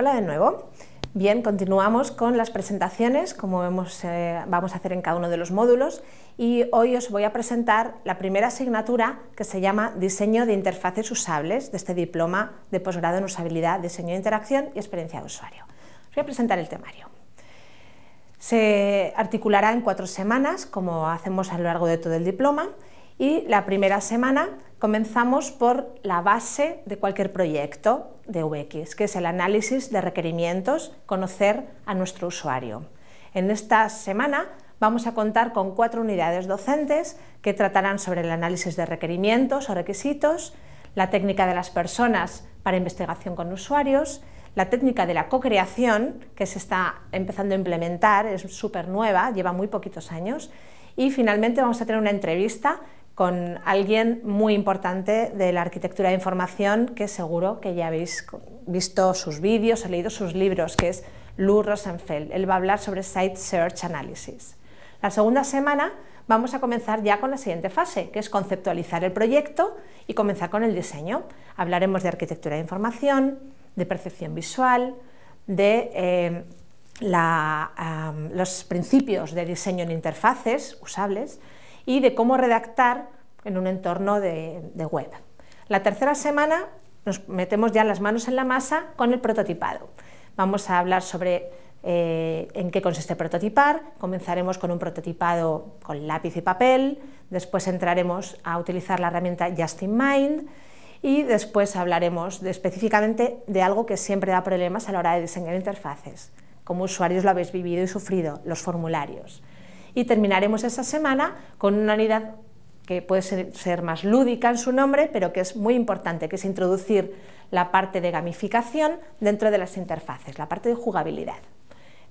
Hola de nuevo. Bien, continuamos con las presentaciones, como vemos, eh, vamos a hacer en cada uno de los módulos, y hoy os voy a presentar la primera asignatura que se llama Diseño de Interfaces Usables, de este diploma de posgrado en Usabilidad, Diseño de Interacción y Experiencia de Usuario. Os voy a presentar el temario. Se articulará en cuatro semanas, como hacemos a lo largo de todo el diploma, y la primera semana Comenzamos por la base de cualquier proyecto de UX, que es el análisis de requerimientos, conocer a nuestro usuario. En esta semana vamos a contar con cuatro unidades docentes que tratarán sobre el análisis de requerimientos o requisitos, la técnica de las personas para investigación con usuarios, la técnica de la co-creación, que se está empezando a implementar, es súper nueva, lleva muy poquitos años, y finalmente vamos a tener una entrevista con alguien muy importante de la arquitectura de información que seguro que ya habéis visto sus vídeos o leído sus libros, que es Lou Rosenfeld. Él va a hablar sobre Site Search Analysis. La segunda semana vamos a comenzar ya con la siguiente fase, que es conceptualizar el proyecto y comenzar con el diseño. Hablaremos de arquitectura de información, de percepción visual, de eh, los principios de diseño en interfaces usables y de cómo redactar en un entorno de, web. La tercera semana nos metemos ya las manos en la masa con el prototipado. Vamos a hablar sobre eh, en qué consiste prototipar. Comenzaremos con un prototipado con lápiz y papel, después entraremos a utilizar la herramienta Just in Mind y después hablaremos específicamente de algo que siempre da problemas a la hora de diseñar interfaces. Como usuarios lo habéis vivido y sufrido, los formularios y terminaremos esa semana con una unidad que puede ser, más lúdica en su nombre, pero que es muy importante, que es introducir la parte de gamificación dentro de las interfaces, la parte de jugabilidad.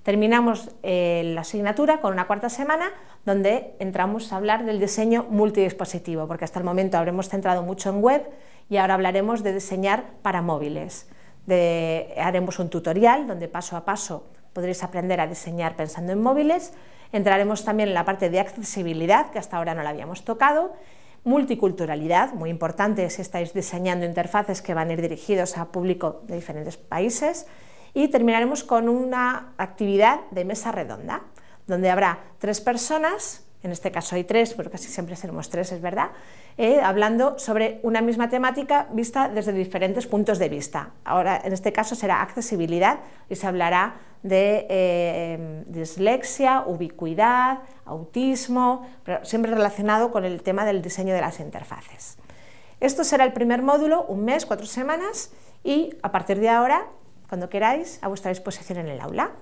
Terminamos eh, la asignatura con una cuarta semana donde entramos a hablar del diseño multidispositivo, porque hasta el momento habremos centrado mucho en web y ahora hablaremos de diseñar para móviles. haremos un tutorial donde paso a paso podréis aprender a diseñar pensando en móviles Entraremos también en la parte de accesibilidad, que hasta ahora no la habíamos tocado, multiculturalidad, muy importante si estáis diseñando interfaces que van a ir dirigidos a público de diferentes países, y terminaremos con una actividad de mesa redonda, donde habrá tres personas en este caso hay tres, pero casi siempre seremos tres, es verdad, eh, hablando sobre una misma temática vista desde diferentes puntos de vista. Ahora, en este caso será accesibilidad y se hablará de eh, dislexia, ubicuidad, autismo, pero siempre relacionado con el tema del diseño de las interfaces. Esto será el primer módulo, un mes, cuatro semanas, y a partir de ahora, cuando queráis, a vuestra disposición en el aula.